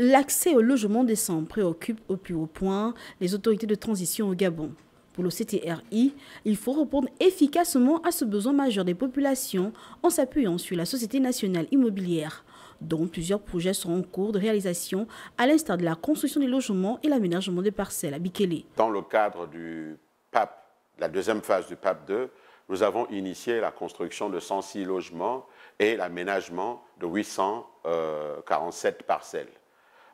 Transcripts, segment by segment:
L'accès au logement décent préoccupe au plus haut point les autorités de transition au Gabon. Pour le CTRI, il faut répondre efficacement à ce besoin majeur des populations en s'appuyant sur la Société nationale immobilière, dont plusieurs projets sont en cours de réalisation, à l'instar de la construction des logements et l'aménagement des parcelles à Bikélé. Dans le cadre du PAP, la deuxième phase du PAP 2, nous avons initié la construction de 106 logements et l'aménagement de 847 euh, parcelles.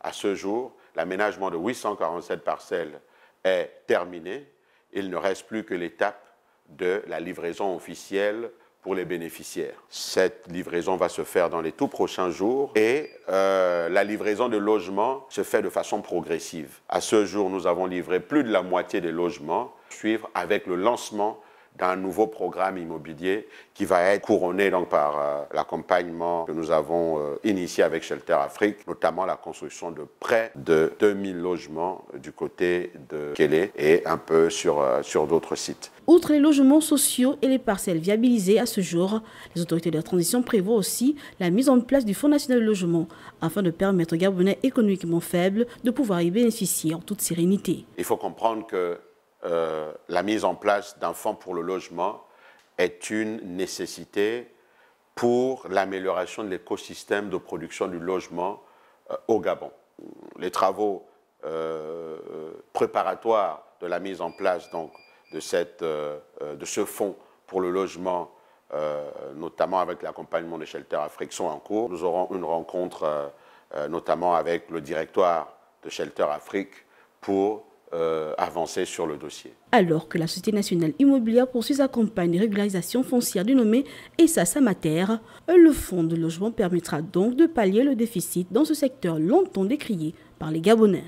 À ce jour, l'aménagement de 847 parcelles est terminé. Il ne reste plus que l'étape de la livraison officielle pour les bénéficiaires. Cette livraison va se faire dans les tout prochains jours et euh, la livraison de logements se fait de façon progressive. À ce jour, nous avons livré plus de la moitié des logements, suivre avec le lancement d'un nouveau programme immobilier qui va être couronné donc par euh, l'accompagnement que nous avons euh, initié avec Shelter Afrique, notamment la construction de près de 2000 logements euh, du côté de Kélé et un peu sur, sur d'autres sites. Outre les logements sociaux et les parcelles viabilisées à ce jour, les autorités de la transition prévoient aussi la mise en place du Fonds national de logement afin de permettre aux Gabonais économiquement faibles de pouvoir y bénéficier en toute sérénité. Il faut comprendre que mise en place d'un fonds pour le logement est une nécessité pour l'amélioration de l'écosystème de production du logement euh, au Gabon. Les travaux euh, préparatoires de la mise en place donc, de, cette, euh, de ce fonds pour le logement, notamment avec l'accompagnement des Shelters Afrique, sont en cours. Nous aurons une rencontre notamment avec le directoire de Shelter Afrique pour euh, sur le dossier. Alors que la Société nationale immobilière poursuit sa campagne de régularisation foncière dénommée ESA Samater, le fonds de logement permettra donc de pallier le déficit dans ce secteur longtemps décrié par les Gabonais.